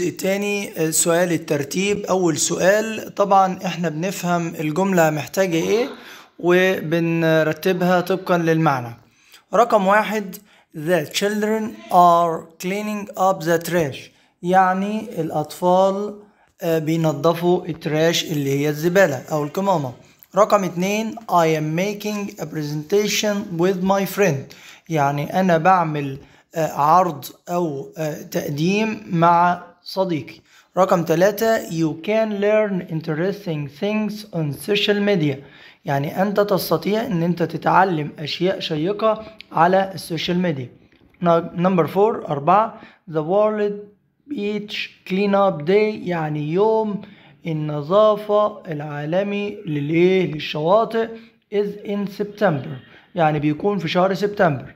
الجزء تاني آه، سؤال الترتيب أول سؤال طبعا إحنا بنفهم الجملة محتاجة إيه وبنرتبها طبقا للمعنى رقم واحد The children are cleaning up the trash يعني الأطفال آه، بينظفوا التراش اللي هي الزبالة أو الكمامة رقم اتنين I am making a presentation with my friend يعني أنا بعمل آه، عرض أو تقديم مع صديقي رقم ثلاثة you can learn interesting things on social media يعني أنت تستطيع أن أنت تتعلم أشياء شيقة على السوشيال ميديا نمبر فور أربعة the world beach clean up day يعني يوم النظافة العالمي للإيه للشواطئ is in September يعني بيكون في شهر سبتمبر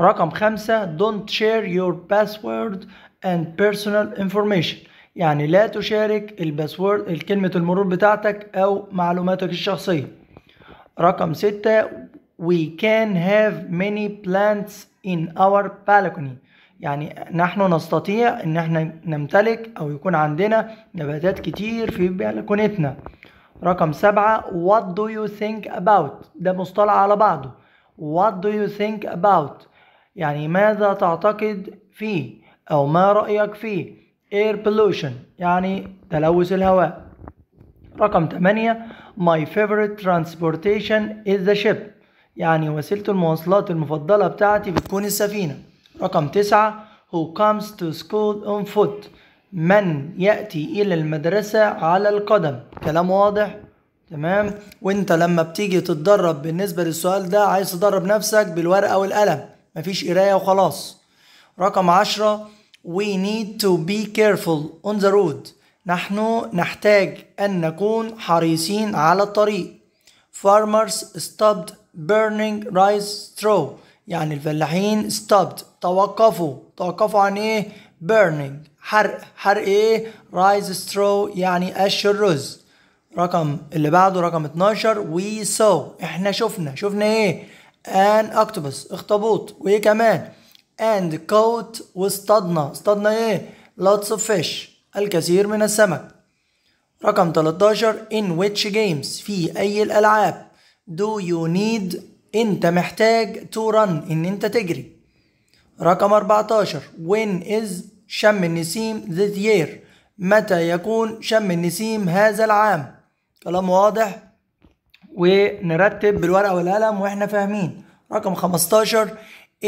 رقم خمسة don't share your password and personal information يعني لا تشارك الباسورد الكلمة المرور بتاعتك أو معلوماتك الشخصية رقم ستة we can have many plants in our balcony يعني نحن نستطيع ان احنا نمتلك او يكون عندنا نباتات كتير في بلكونتنا رقم سبعة what do you think about ده مصطلح على بعضه what do you think about يعني ماذا تعتقد فيه أو ما رأيك في air pollution يعني تلوث الهواء رقم 8 my favorite transportation is the ship يعني وسيلة المواصلات المفضلة بتاعتي بتكون السفينة رقم 9 who comes to school on foot من يأتي إلى المدرسة على القدم كلام واضح تمام وانت لما بتيجي تتدرب بالنسبة للسؤال ده عايز تدرب نفسك بالورقة والقلم مفيش قراية وخلاص رقم عشرة We need to be careful on the road نحن نحتاج أن نكون حريصين على الطريق Farmers stopped burning rice straw يعني الفلاحين stopped توقفوا توقفوا عن ايه burning حرق حرق ايه rice straw يعني قش الرز رقم اللي بعده رقم 12 we saw احنا شفنا شفنا ايه an octopus اخطبوط وايه كمان and caught واصطادنا اصطادنا ايه lots of fish الكثير من السمك رقم 13 in which games في أي الألعاب do you need أنت محتاج to run إن أنت تجري رقم 14 when is شم النسيم this year متى يكون شم النسيم هذا العام كلام واضح ونرتب بالورقة والقلم وإحنا فاهمين رقم 15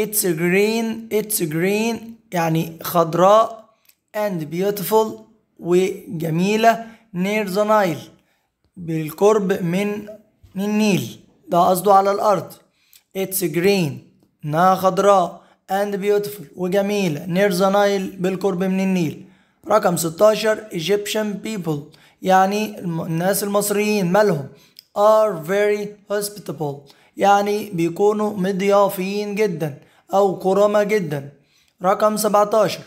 It's green It's green يعني خضراء and beautiful وجميلة near the Nile بالقرب من النيل ده قصده على الأرض It's green إنها خضراء and beautiful وجميلة near the Nile بالقرب من النيل رقم 16 Egyptian people يعني الناس المصريين مالهم are very hospitable يعني بيكونوا مضيافين جدا أو كرامة جدا رقم 17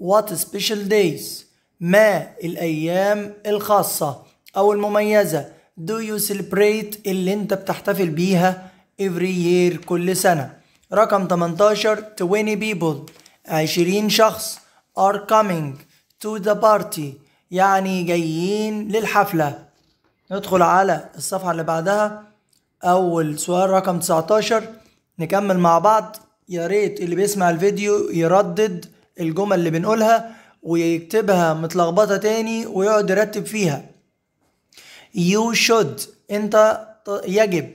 What special days ما الأيام الخاصة أو المميزة Do you celebrate اللي أنت بتحتفل بيها every year كل سنة رقم 18 20 people 20 شخص are coming to the party يعني جايين للحفلة ندخل على الصفحة اللي بعدها اول سؤال رقم 19 نكمل مع بعض يا ريت اللي بيسمع الفيديو يردد الجمل اللي بنقولها ويكتبها متلخبطة تاني ويقعد يرتب فيها you should انت يجب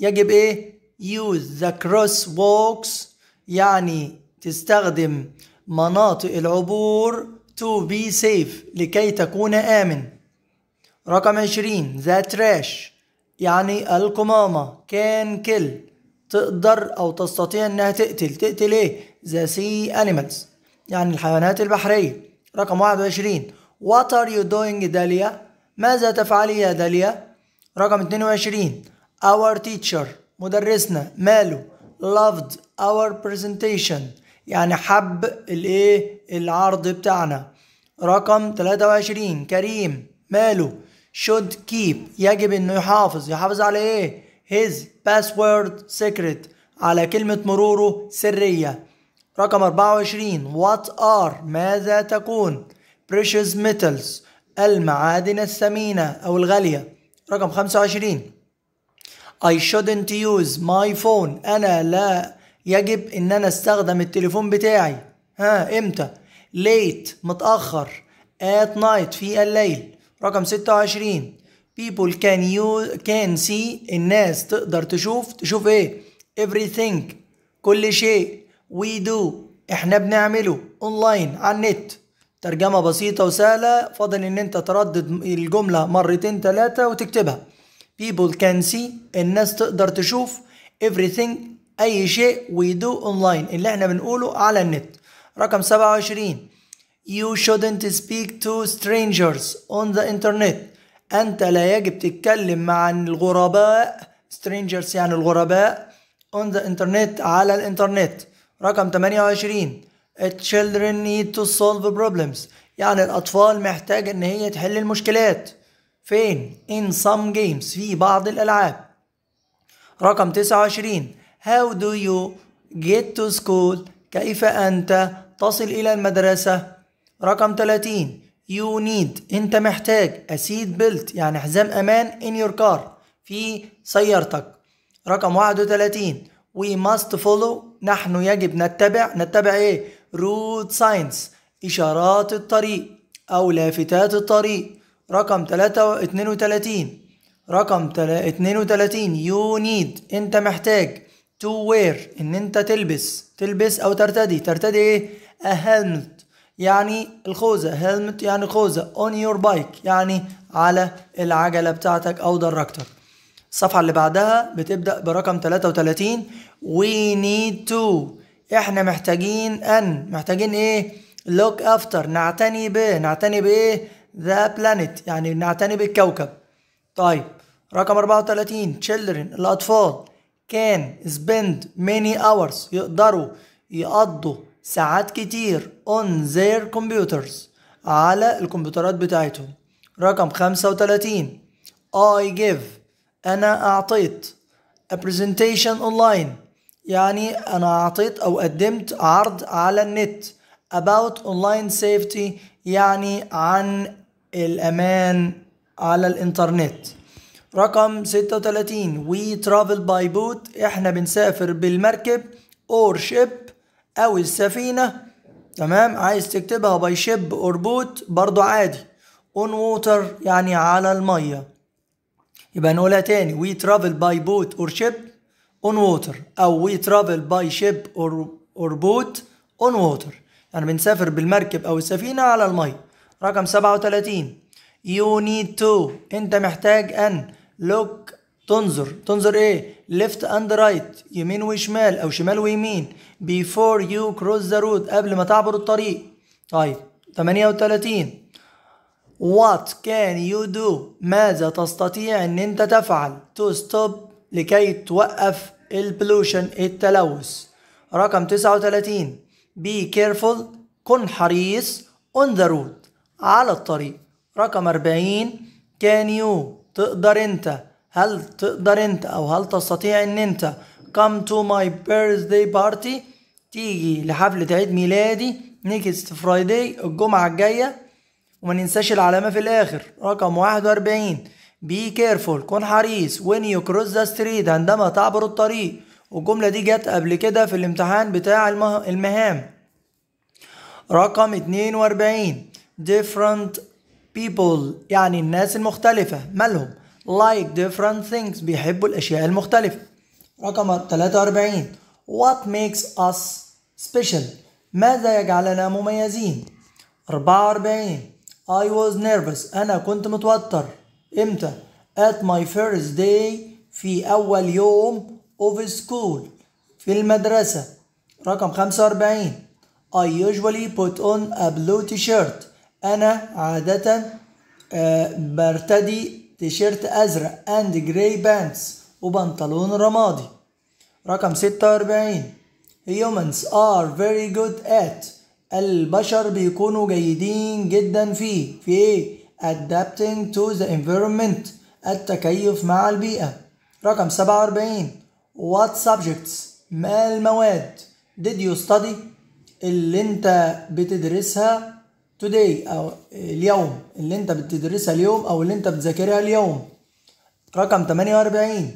يجب ايه use the crosswalks يعني تستخدم مناطق العبور to be safe لكي تكون آمن رقم 20 the trash يعني القمامة كان كل تقدر أو تستطيع إنها تقتل تقتل إيه؟ ذا سي أنيمالز يعني الحيوانات البحرية رقم 21 What are you doing داليا؟ ماذا تفعلي يا داليا؟ رقم 22 Our teacher مدرسنا ماله loved our presentation يعني حب الايه العرض بتاعنا رقم 23 كريم ماله should keep يجب انه يحافظ يحافظ على ايه his password secret على كلمة مروره سرية رقم 24 what are ماذا تكون precious metals المعادن الثمينة أو الغالية رقم 25 I shouldn't use my phone أنا لا يجب إن أنا أستخدم التليفون بتاعي ها إمتى late متأخر at night في الليل رقم 26 people can you can see الناس تقدر تشوف تشوف ايه everything كل شيء we do احنا بنعمله اونلاين على النت ترجمة بسيطة وسهلة فاضل ان انت تردد الجملة مرتين تلاتة وتكتبها people can see الناس تقدر تشوف everything اي شيء we do اونلاين اللي احنا بنقوله على النت رقم 27 You shouldn't speak to strangers on the internet. أنت لا يجب تتكلم مع الغرباء strangers يعني الغرباء on the internet على الإنترنت. رقم 28 children need to solve problems يعني الأطفال محتاجة إن هي تحل المشكلات فين؟ in some games في بعض الألعاب رقم 29 how do you get to school كيف أنت تصل إلى المدرسة رقم 30 يو نيد انت محتاج اسيد بيلت يعني حزام امان ان يور كار في سيارتك رقم 31 وي ماست فولو نحن يجب نتبع نتبع ايه رود ساينس اشارات الطريق او لافتات الطريق رقم 32 رقم 32 يو نيد انت محتاج تو وير ان انت تلبس تلبس او ترتدي ترتدي ايه a helmet يعني الخوذة هيلمت يعني خوذة اون يور بايك يعني على العجلة بتاعتك أو دراجتك الصفحة اللي بعدها بتبدأ برقم 33 we need to احنا محتاجين ان محتاجين ايه look after نعتني به نعتني بايه the planet يعني نعتني بالكوكب طيب رقم 34 children الأطفال can spend many hours يقدروا يقضوا ساعات كتير on their computers على الكمبيوترات بتاعتهم رقم 35 I give أنا أعطيت a presentation online يعني أنا أعطيت أو قدمت عرض على النت about online safety يعني عن الأمان على الإنترنت رقم 36 we travel by boat إحنا بنسافر بالمركب or ship أو السفينة تمام عايز تكتبها باي شيب أور بوت برضو عادي أون ووتر يعني على المية يبقى نقولها تاني وي ترافل باي بوت أور شيب أون ووتر أو وي ترافل باي شيب أور أور بوت أون ووتر يعني بنسافر بالمركب أو السفينة على المية رقم 37 يو you need to أنت محتاج أن لوك تنظر تنظر ايه ليفت اند رايت يمين وشمال او شمال ويمين بيفور يو كروس ذا رود قبل ما تعبر الطريق طيب 38 وات كان يو دو ماذا تستطيع ان انت تفعل تو ستوب لكي توقف البلوشن التلوث رقم 39 بي كيرفول كن حريص اون ذا رود على الطريق رقم 40 كان يو تقدر انت هل تقدر انت او هل تستطيع ان انت come to my birthday party تيجي لحفلة عيد ميلادي next friday الجمعة الجاية وما ننساش العلامة في الآخر رقم 41 be careful كن حريص when you cross the street عندما تعبر الطريق والجملة دي جت قبل كده في الامتحان بتاع المهام رقم 42 different people يعني الناس المختلفة مالهم like different things بيحبوا الأشياء المختلفة رقم 43 what makes us special ماذا يجعلنا مميزين 44 I was nervous أنا كنت متوتر إمتى at my first day في أول يوم of school في المدرسة رقم 45 I usually put on a blue t-shirt أنا عادة برتدي تيشيرت أزرق أند جراي بانتس وبنطلون رمادي رقم ستة وأربعين humans are very good at البشر بيكونوا جيدين جدا في في ايه adapting to the environment التكيف مع البيئة رقم 47 what subjects ما المواد did you study اللي انت بتدرسها today او اليوم اللي انت بتدرسها اليوم او اللي انت بتذاكرها اليوم رقم 48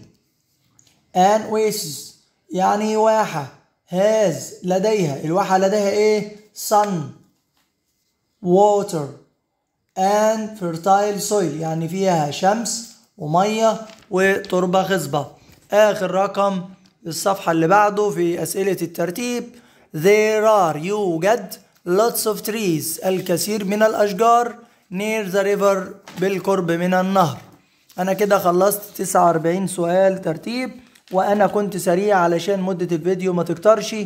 and wishes يعني واحة has لديها الواحة لديها ايه sun water and fertile soil يعني فيها شمس ومية وتربة خصبة آخر رقم الصفحة اللي بعده في أسئلة الترتيب there are يوجد lots of trees الكثير من الأشجار near the river بالقرب من النهر أنا كده خلصت 49 سؤال ترتيب وأنا كنت سريع علشان مدة الفيديو ما تكترش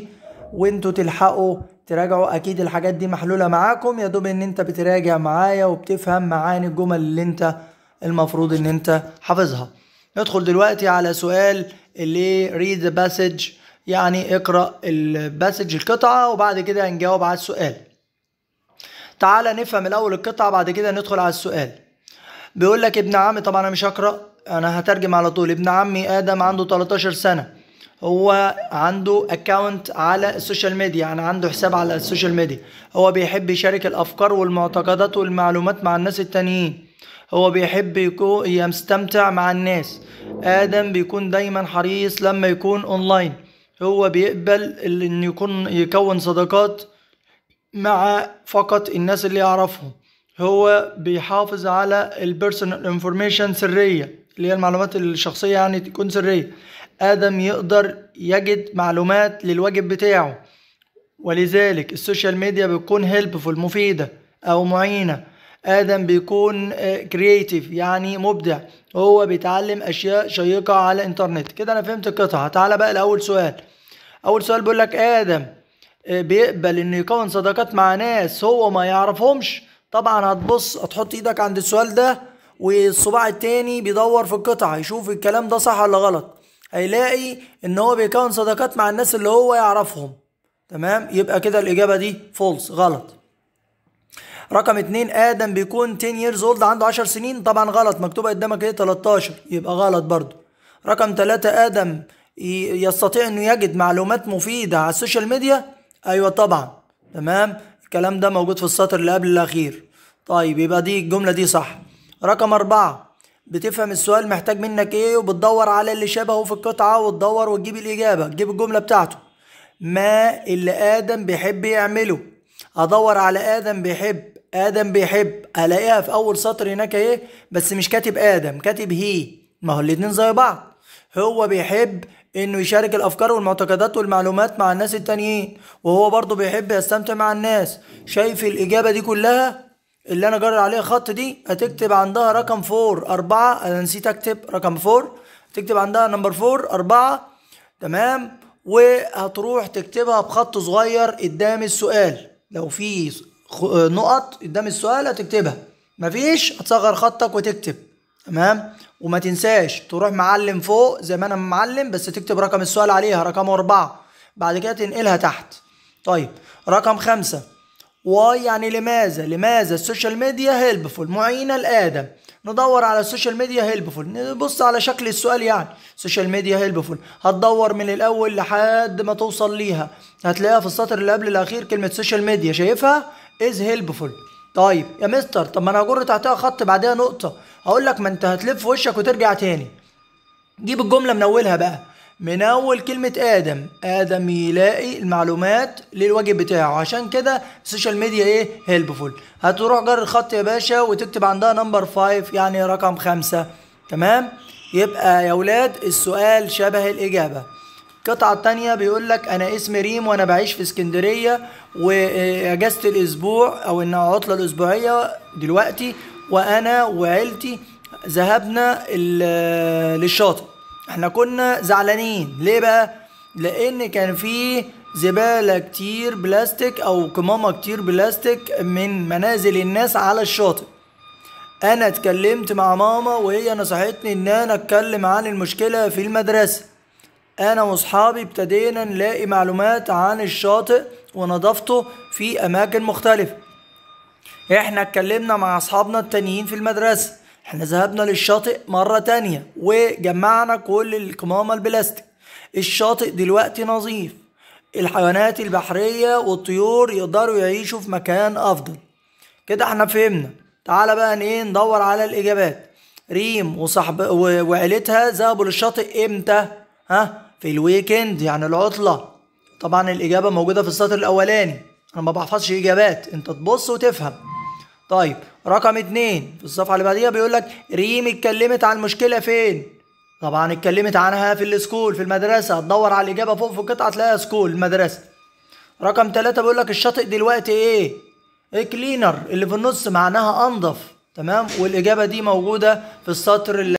وانتوا تلحقوا تراجعوا أكيد الحاجات دي محلولة معاكم يا دوب إن أنت بتراجع معايا وبتفهم معاني الجمل اللي أنت المفروض إن أنت حافظها ندخل دلوقتي على سؤال اللي read the passage يعني اقرأ الباسج القطعة وبعد كده هنجاوب على السؤال تعالى نفهم الأول القطعة بعد كده ندخل على السؤال بيقول لك ابن عمي طبعا أنا مش هقرأ أنا هترجم على طول ابن عمي آدم عنده 13 سنة هو عنده اكونت على السوشيال ميديا يعني عنده حساب على السوشيال ميديا هو بيحب يشارك الافكار والمعتقدات والمعلومات مع الناس التانيين هو بيحب يكون يستمتع مع الناس ادم بيكون دايما حريص لما يكون اونلاين هو بيقبل ان يكون يكون صداقات مع فقط الناس اللي يعرفهم هو بيحافظ على البيرسونال انفورميشن سريه اللي هي المعلومات الشخصيه يعني تكون سريه ادم يقدر يجد معلومات للواجب بتاعه ولذلك السوشيال ميديا بتكون هيلبفول مفيده او معينه ادم بيكون كرييتيف آه، يعني مبدع هو بيتعلم اشياء شيقه على الانترنت كده انا فهمت القطعه تعالى بقى لاول سؤال اول سؤال بيقول لك ادم آه، بيقبل انه يكون صداقات مع ناس هو ما يعرفهمش طبعا هتبص هتحط ايدك عند السؤال ده والصباع التاني بيدور في القطعه يشوف الكلام ده صح ولا غلط هيلاقي ان هو بيكون صداقات مع الناس اللي هو يعرفهم تمام يبقى كده الاجابه دي فولس غلط رقم اتنين ادم بيكون 10 years old عنده 10 سنين طبعا غلط مكتوبه قدامك ايه 13 يبقى غلط برضو رقم تلاته ادم يستطيع انه يجد معلومات مفيده على السوشيال ميديا ايوه طبعا تمام الكلام ده موجود في السطر اللي قبل الاخير طيب يبقى دي الجمله دي صح رقم أربعة بتفهم السؤال محتاج منك ايه وبتدور على اللي شبهه في القطعة وتدور وتجيب الإجابة تجيب الجملة بتاعته ما اللي آدم بيحب يعمله ادور على ادم بيحب ادم بيحب الاقيها في اول سطر هناك ايه بس مش كاتب ادم كاتب هي ما هو الاتنين زي بعض هو بيحب انه يشارك الافكار والمعتقدات والمعلومات مع الناس التانيين وهو برضه بيحب يستمتع مع الناس شايف الاجابه دي كلها اللي انا جرر عليها خط دي هتكتب عندها رقم فور أربعة انا نسيت اكتب رقم فور تكتب عندها نمبر فور أربعة تمام وهتروح تكتبها بخط صغير قدام السؤال لو في آه، نقط قدام السؤال هتكتبها مفيش هتصغر خطك وتكتب تمام وما تنساش تروح معلم فوق زي ما انا معلم بس تكتب رقم السؤال عليها رقم أربعة بعد كده تنقلها تحت طيب رقم خمسة واي يعني لماذا لماذا السوشيال ميديا هيلبفول معينة لآدم ندور على السوشيال ميديا هيلبفول نبص على شكل السؤال يعني سوشيال ميديا هيلبفول هتدور من الاول لحد ما توصل ليها هتلاقيها في السطر اللي قبل الاخير كلمه سوشيال ميديا شايفها از هيلبفول طيب يا مستر طب ما انا هجر تحتها خط بعدها نقطه هقول لك ما انت هتلف وشك وترجع تاني جيب الجمله من اولها بقى من اول كلمة ادم ادم يلاقي المعلومات للواجب بتاعه عشان كده السوشيال ميديا ايه هيلبفول هتروح جر الخط يا باشا وتكتب عندها نمبر 5 يعني رقم خمسة تمام يبقى يا ولاد السؤال شبه الاجابة القطعة التانية بيقول لك أنا اسمي ريم وأنا بعيش في اسكندرية وأجازة الأسبوع أو إنها عطلة الأسبوعية دلوقتي وأنا وعيلتي ذهبنا للشاطئ احنا كنا زعلانين ليه بقى لان كان في زباله كتير بلاستيك او قمامه كتير بلاستيك من منازل الناس على الشاطئ انا اتكلمت مع ماما وهي نصحتني ان انا اتكلم عن المشكله في المدرسه انا واصحابي ابتدينا نلاقي معلومات عن الشاطئ ونظافته في اماكن مختلفه احنا اتكلمنا مع اصحابنا التانيين في المدرسه احنا ذهبنا للشاطئ مرة تانية وجمعنا كل القمامة البلاستيك الشاطئ دلوقتي نظيف الحيوانات البحرية والطيور يقدروا يعيشوا في مكان أفضل كده احنا فهمنا تعالى بقى ايه ندور على الإجابات ريم وصاحب وعيلتها ذهبوا للشاطئ امتى؟ ها؟ في الويكند يعني العطلة طبعا الإجابة موجودة في السطر الأولاني أنا ما بحفظش إجابات أنت تبص وتفهم طيب رقم اتنين في الصفحة اللي بعديها بيقول لك ريم اتكلمت عن المشكلة فين طبعا اتكلمت عنها في السكول في المدرسة تدور على الإجابة فوق في القطعة تلاقيها سكول المدرسة رقم تلاتة بيقول لك الشاطئ دلوقتي ايه كلينر إيه اللي في النص معناها أنظف تمام والإجابة دي موجودة في السطر اللي